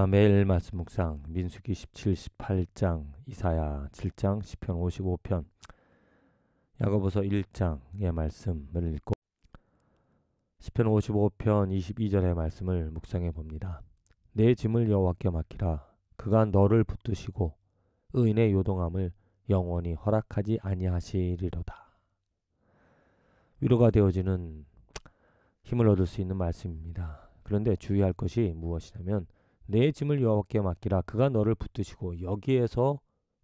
아, 매일 말씀 묵상 민수기 17, 18장 이사야 7장 1 0편 55편 야거보서 1장의 말씀을 읽고 1 0편 55편 22절의 말씀을 묵상해 봅니다. 내 짐을 여호와께 맡기라 그가 너를 붙드시고 의인의 요동함을 영원히 허락하지 아니하시리로다. 위로가 되어지는 힘을 얻을 수 있는 말씀입니다. 그런데 주의할 것이 무엇이냐면 내 짐을 여호와께 맡기라 그가 너를 붙드시고 여기에서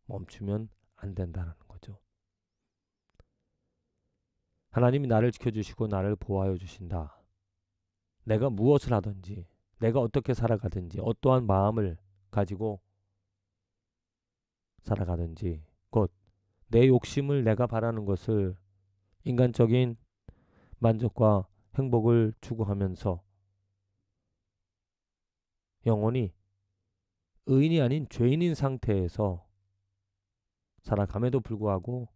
멈추면 안된다는 거죠. 하나님이 나를 지켜주시고 나를 보호하여 주신다. 내가 무엇을 하든지 내가 어떻게 살아가든지 어떠한 마음을 가지고 살아가든지 곧 내 욕심을 내가 바라는 것을 인간적인 만족과 행복을 추구하면서 영혼이 의인이 아닌 죄인인 상태에서 살아감에도 불구하고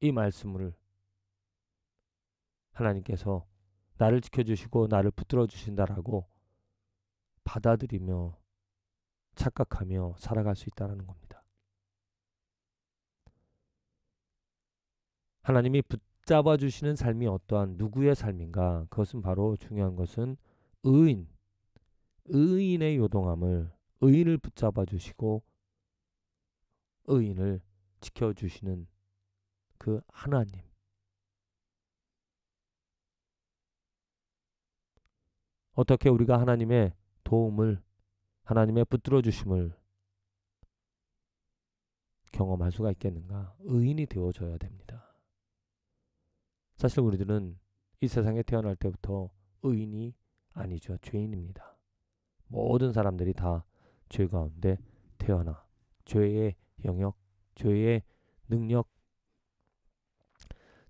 이 말씀을 하나님께서 나를 지켜주시고 나를 붙들어 주신다라고 받아들이며 착각하며 살아갈 수 있다는 겁니다. 하나님이 붙잡아 주시는 삶이 어떠한 누구의 삶인가? 그것은 바로 중요한 것은 의인, 의인의 요동함을 의인을 붙잡아 주시고 의인을 지켜 주시는 그 하나님 어떻게 우리가 하나님의 도움을 하나님의 붙들어 주심을 경험할 수가 있겠는가? 의인이 되어줘야 됩니다. 사실 우리들은 이 세상에 태어날 때부터 의인이 아니죠. 죄인입니다. 모든 사람들이 다 죄 가운데 태어나 죄의 영역, 죄의 능력,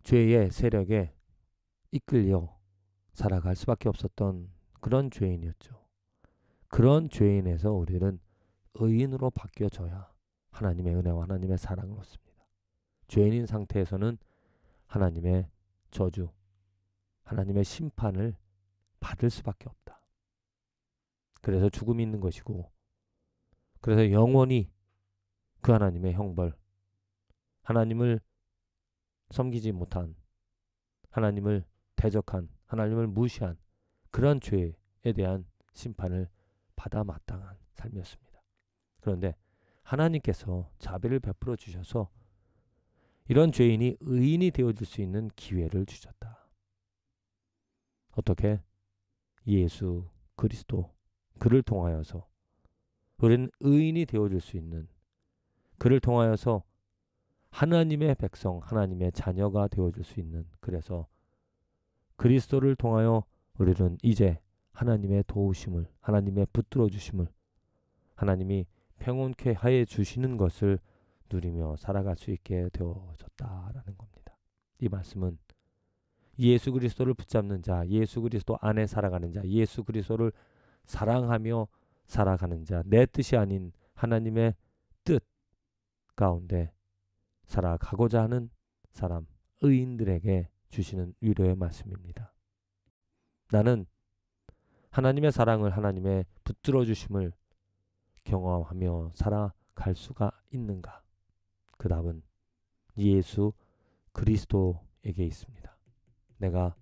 죄의 세력에 이끌려 살아갈 수밖에 없었던 그런 죄인이었죠. 그런 죄인에서 우리는 의인으로 바뀌어져야 하나님의 은혜와 하나님의 사랑을 얻습니다. 죄인인 상태에서는 하나님의 저주, 하나님의 심판을 받을 수밖에 없다. 그래서 죽음이 있는 것이고 그래서 영원히 그 하나님의 형벌 하나님을 섬기지 못한 하나님을 대적한 하나님을 무시한 그런 죄에 대한 심판을 받아 마땅한 삶이었습니다. 그런데 하나님께서 자비를 베풀어 주셔서 이런 죄인이 의인이 되어질 수 있는 기회를 주셨다. 어떻게? 예수 그리스도 그를 통하여서 우리는 의인이 되어줄 수 있는 그를 통하여서 하나님의 백성, 하나님의 자녀가 되어줄 수 있는 그래서 그리스도를 통하여 우리는 이제 하나님의 도우심을, 하나님의 붙들어 주심을, 하나님이 평온케 하여 주시는 것을 누리며 살아갈 수 있게 되어졌다라는 겁니다. 이 말씀은 예수 그리스도를 붙잡는 자, 예수 그리스도 안에 살아가는 자, 예수 그리스도를 사랑하며 살아가는 자, 내 뜻이 아닌 하나님의 뜻 가운데 살아가고자 하는 사람, 의인들에게 주시는 위로의 말씀입니다. 나는 하나님의 사랑을 하나님의 붙들어 주심을 경험하며 살아갈 수가 있는가? 그 답은 예수 그리스도에게 있습니다. 내가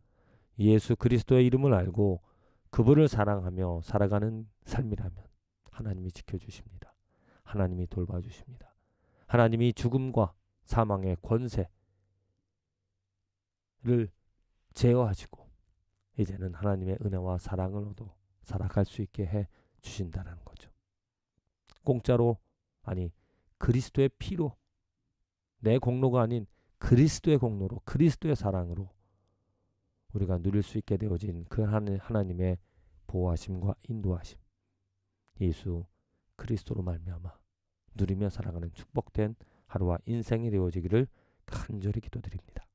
예수 그리스도의 이름을 알고 그분을 사랑하며 살아가는 삶이라면 하나님이 지켜주십니다. 하나님이 돌봐주십니다. 하나님이 죽음과 사망의 권세를 제어하시고 이제는 하나님의 은혜와 사랑을 얻어 살아갈 수 있게 해 주신다는 거죠. 공짜로 아니 그리스도의 피로 내 공로가 아닌 그리스도의 공로로 그리스도의 사랑으로 우리가 누릴 수 있게 되어진 그 하나님의 보호하심과 인도하심 예수 그리스도로 말미암아 누리며 살아가는 축복된 하루와 인생이 되어지기를 간절히 기도드립니다.